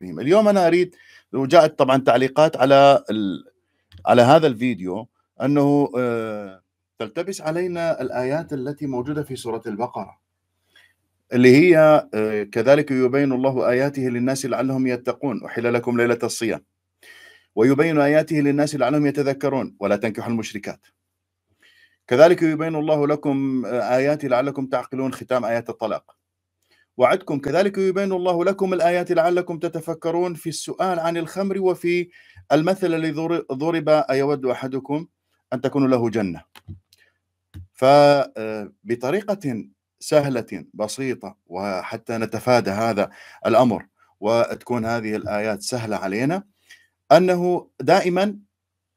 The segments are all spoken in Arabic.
فيهم اليوم انا اريد وجاءت طبعا تعليقات على ال... على هذا الفيديو انه آه، تلتبس علينا الايات التي موجوده في سوره البقره اللي هي آه، كذلك يبين الله اياته للناس لعلهم يتقون احل لكم ليله الصيام ويبين اياته للناس لعلهم يتذكرون ولا تنكحوا المشركات كذلك يبين الله لكم آه، اياته لعلكم تعقلون ختام ايات الطلاق وعدكم كذلك يبين الله لكم الآيات لعلكم تتفكرون في السؤال عن الخمر وفي المثل الذي ضرب أيود أحدكم أن تكون له جنة فبطريقة آه، سهلة بسيطة وحتى نتفادى هذا الأمر وتكون هذه الآيات سهلة علينا أنه دائما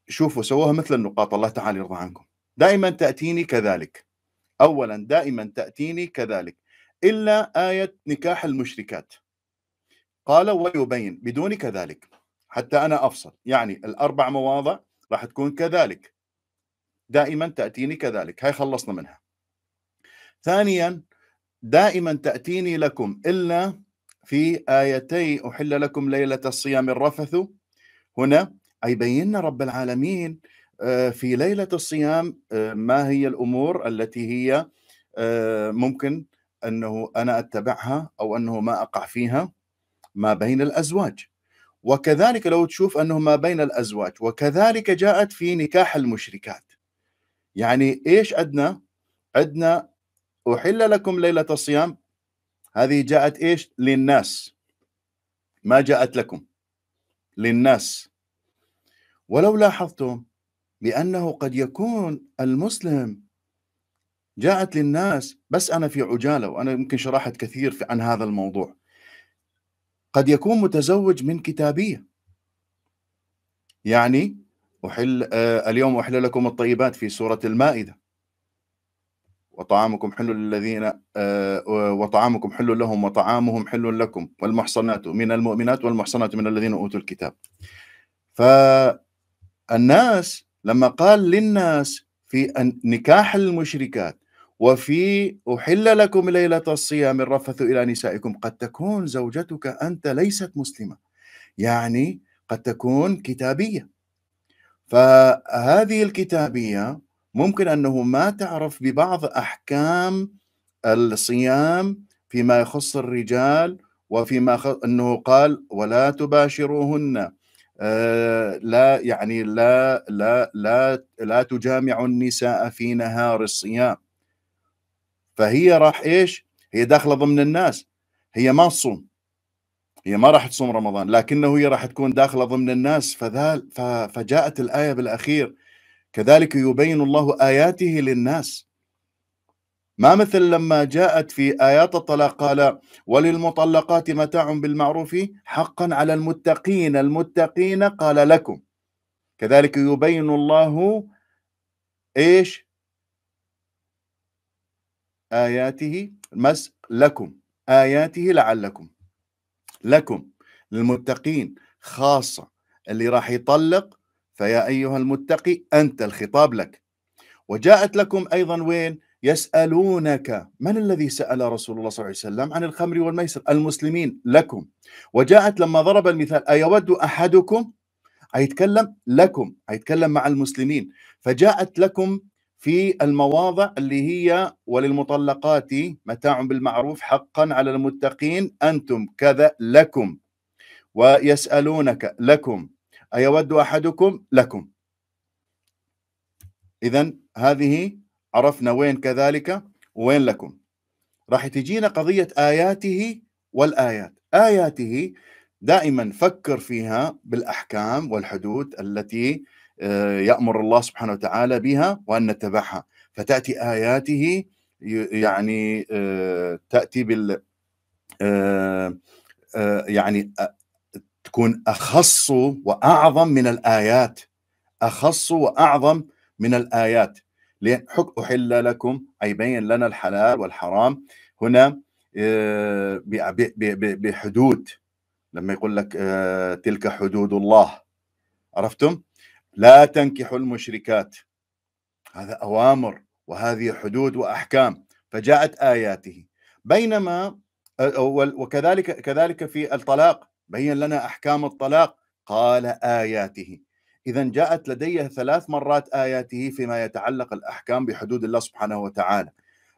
شوفوا سووها مثل النقاط الله تعالى يرضى عنكم دائما تأتيني كذلك أولا دائما تأتيني كذلك إلا آية نكاح المشركات قال ويبين بدون كذلك حتى أنا أفصل يعني الأربع مواضع راح تكون كذلك دائما تأتيني كذلك هاي خلصنا منها ثانيا دائما تأتيني لكم إلا في آيتي أحل لكم ليلة الصيام الرفث هنا أي بينا رب العالمين آه، في ليلة الصيام آه، ما هي الأمور التي هي آه، ممكن انه انا اتبعها او انه ما اقع فيها ما بين الازواج وكذلك لو تشوف انه ما بين الازواج وكذلك جاءت في نكاح المشركات يعني ايش عندنا عندنا احل لكم ليله الصيام هذه جاءت ايش للناس ما جاءت لكم للناس ولو لاحظتم بانه قد يكون المسلم جاءت للناس بس أنا في عجالة وأنا يمكن شرحت كثير عن هذا الموضوع قد يكون متزوج من كتابية يعني أحل آه اليوم أحل لكم الطيبات في سورة المائدة وطعامكم حل للذين آه، وطعامكم حل لهم وطعامهم حل لكم والمحصنات من المؤمنات والمحصنات من الذين أوتوا الكتاب فالناس لما قال للناس في نكاح المشركات وفي أحل لكم ليلة الصيام الرفث إلى نسائكم قد تكون زوجتك أنت ليست مسلمة يعني قد تكون كتابية فهذه الكتابية ممكن أنه ما تعرف ببعض أحكام الصيام فيما يخص الرجال وفيما خ... أنه قال ولا تباشروهن آه، لا يعني لا لا لا لا تجامع النساء في نهار الصيام فهي راح ايش؟ هي داخله ضمن الناس هي ما تصوم هي ما راح تصوم رمضان لكنه هي راح تكون داخله ضمن الناس فذال فجاءت الايه بالاخير كذلك يبين الله اياته للناس ما مثل لما جاءت في آيات الطلاق قال وللمطلقات متاع بالمعروف حقا على المتقين المتقين قال لكم كذلك يبين الله ايش آياته مس لكم آياته لعلكم لكم للمتقين خاصة اللي راح يطلق فيا أيها المتقي أنت الخطاب لك وجاءت لكم أيضا وين يسألونك من الذي سأل رسول الله صلى الله عليه وسلم عن الخمر والميسر المسلمين لكم وجاءت لما ضرب المثال أيود أحدكم هيتكلم لكم هيتكلم مع المسلمين فجاءت لكم في المواضع اللي هي وللمطلقات متاع بالمعروف حقا على المتقين أنتم كذا لكم ويسألونك لكم أيود أحدكم لكم إذا هذه عرفنا وين كذلك وين لكم راح تجينا قضية آياته والآيات آياته دائما فكر فيها بالأحكام والحدود التي آه، يأمر الله سبحانه وتعالى بها وأن نتبعها فتأتي آياته يعني آه، تأتي بال آه، يعني تكون أخص وأعظم من الآيات أخص وأعظم من الآيات لأن أحل لكم أي بين لنا الحلال والحرام هنا آه، بحدود لما يقول لك آه، تلك حدود الله عرفتم لا تنكحوا المشركات هذا أوامر وهذه حدود وأحكام فجاءت آياته بينما آه، وكذلك كذلك في الطلاق بين لنا أحكام الطلاق قال آياته إذا جاءت لدي ثلاث مرات آياته فيما يتعلق الأحكام بحدود الله سبحانه وتعالى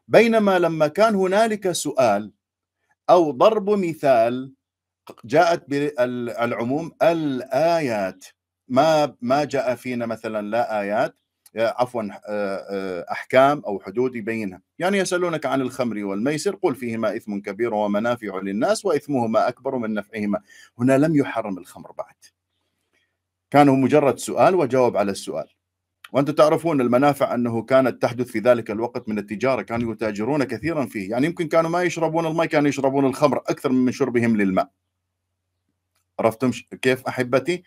بينما لما كان هنالك سؤال أو ضرب مثال جاءت بالعموم الآيات ما ما جاء فينا مثلا لا آيات عفوا آه، آه، أحكام أو حدود يبينها يعني يسألونك عن الخمر والميسر قل فيهما إثم كبير ومنافع للناس وإثمهما أكبر من نفعهما هنا لم يحرم الخمر بعد كان هو مجرد سؤال وجاوب على السؤال وانتم تعرفون المنافع انه كانت تحدث في ذلك الوقت من التجاره كانوا يتاجرون كثيرا فيه يعني يمكن كانوا ما يشربون الماء كانوا يشربون الخمر اكثر من شربهم للماء عرفتم كيف احبتي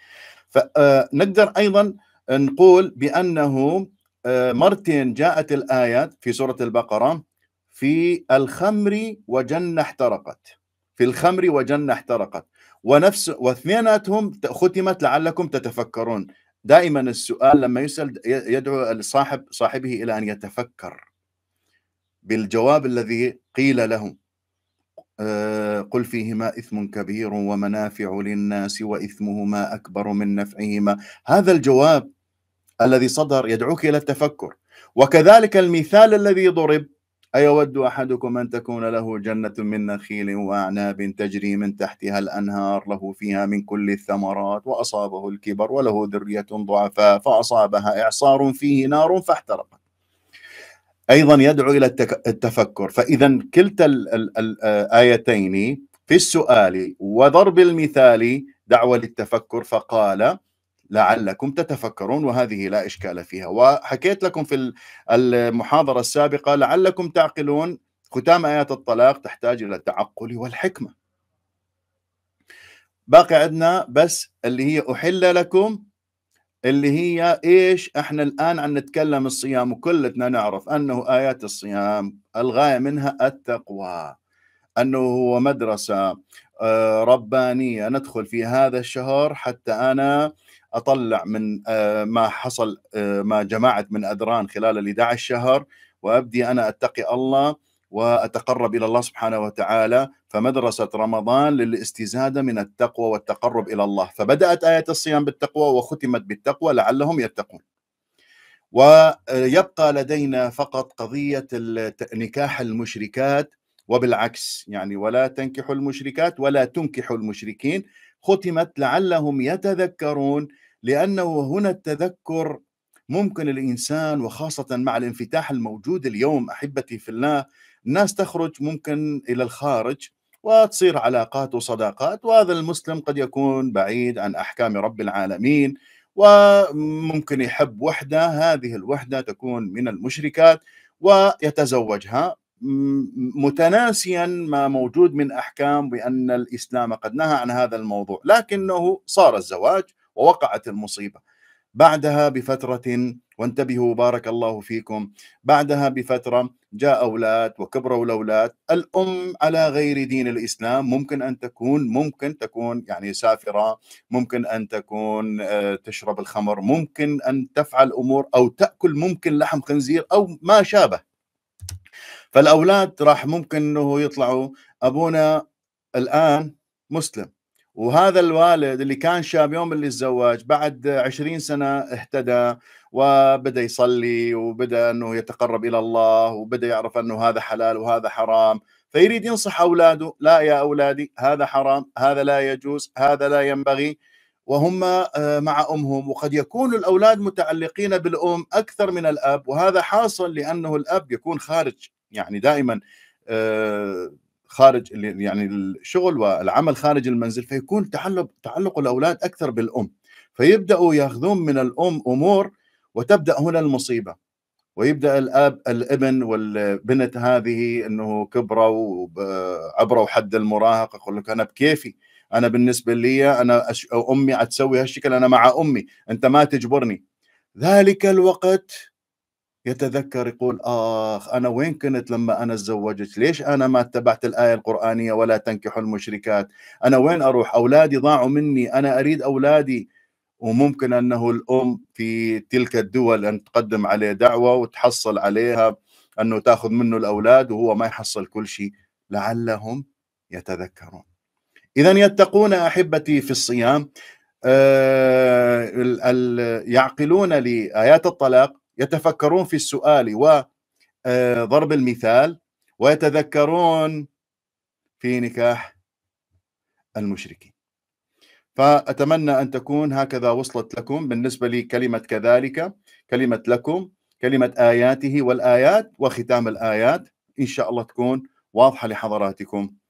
فنقدر آه، ايضا نقول بانه آه، مرتين جاءت الايات في سوره البقره في الخمر وجنه احترقت في الخمر وجنه احترقت ونفس واثنيناتهم ختمت لعلكم تتفكرون دائما السؤال لما يسأل يدعو الصاحب صاحبه إلى أن يتفكر بالجواب الذي قيل له آه، قل فيهما إثم كبير ومنافع للناس وإثمهما أكبر من نفعهما هذا الجواب الذي صدر يدعوك إلى التفكر وكذلك المثال الذي ضرب أيود أحدكم أن تكون له جنة من نخيل وأعناب تجري من تحتها الأنهار له فيها من كل الثمرات وأصابه الكبر وله ذرية ضعفاء فأصابها إعصار فيه نار فاحترقت أيضا يدعو إلى التفكر فإذا كلتا الآيتين آه، في السؤال وضرب المثال دعوة للتفكر فقال لعلكم تتفكرون وهذه لا اشكال فيها وحكيت لكم في المحاضره السابقه لعلكم تعقلون ختام ايات الطلاق تحتاج الى التعقل والحكمه باقي عندنا بس اللي هي احل لكم اللي هي ايش احنا الان عم نتكلم الصيام وكلنا نعرف انه ايات الصيام الغايه منها التقوى انه هو مدرسه آه، ربانيه ندخل في هذا الشهر حتى انا اطلع من آه، ما حصل آه، ما جمعت من ادران خلال ال 11 شهر وابدي انا اتقي الله واتقرب الى الله سبحانه وتعالى فمدرسه رمضان للاستزاده من التقوى والتقرب الى الله فبدات ايه الصيام بالتقوى وختمت بالتقوى لعلهم يتقون ويبقى لدينا فقط قضيه نكاح المشركات وبالعكس يعني ولا تنكحوا المشركات ولا تنكحوا المشركين ختمت لعلهم يتذكرون لانه هنا التذكر ممكن الانسان وخاصه مع الانفتاح الموجود اليوم احبتي في الله الناس تخرج ممكن الى الخارج وتصير علاقات وصداقات وهذا المسلم قد يكون بعيد عن احكام رب العالمين وممكن يحب وحده هذه الوحده تكون من المشركات ويتزوجها متناسيا ما موجود من احكام بان الاسلام قد نهى عن هذا الموضوع، لكنه صار الزواج ووقعت المصيبه. بعدها بفتره وانتبهوا بارك الله فيكم، بعدها بفتره جاء اولاد وكبروا الاولاد، الام على غير دين الاسلام ممكن ان تكون ممكن تكون يعني سافره، ممكن ان تكون آه، تشرب الخمر، ممكن ان تفعل امور او تاكل ممكن لحم خنزير او ما شابه. فالاولاد راح ممكن انه يطلعوا ابونا الان مسلم وهذا الوالد اللي كان شاب يوم اللي تزوج بعد عشرين سنة اهتدى وبدأ يصلي وبدأ أنه يتقرب إلى الله وبدأ يعرف أنه هذا حلال وهذا حرام فيريد ينصح أولاده لا يا أولادي هذا حرام هذا لا يجوز هذا لا ينبغي وهم آه، مع أمهم وقد يكون الأولاد متعلقين بالأم أكثر من الأب وهذا حاصل لأنه الأب يكون خارج يعني دائما آه، خارج يعني الشغل والعمل خارج المنزل فيكون تعلق تعلق الاولاد اكثر بالام فيبداوا ياخذون من الام امور وتبدا هنا المصيبه ويبدا الاب الابن والبنت هذه انه كبروا عبروا حد المراهقه يقول لك انا بكيفي انا بالنسبه لي انا امي تسوي هالشكل انا مع امي انت ما تجبرني ذلك الوقت يتذكر يقول آخ أنا وين كنت لما أنا تزوجت ليش أنا ما اتبعت الآية القرآنية ولا تنكحوا المشركات أنا وين أروح أولادي ضاعوا مني أنا أريد أولادي وممكن أنه الأم في تلك الدول أن تقدم عليه دعوة وتحصل عليها أنه تأخذ منه الأولاد وهو ما يحصل كل شيء لعلهم يتذكرون إذا يتقون أحبتي في الصيام آه، يعقلون لآيات الطلاق يتفكرون في السؤال وضرب آه، المثال ويتذكرون في نكاح المشركين فأتمنى أن تكون هكذا وصلت لكم بالنسبة لكلمة كذلك كلمة لكم كلمة آياته والآيات وختام الآيات إن شاء الله تكون واضحة لحضراتكم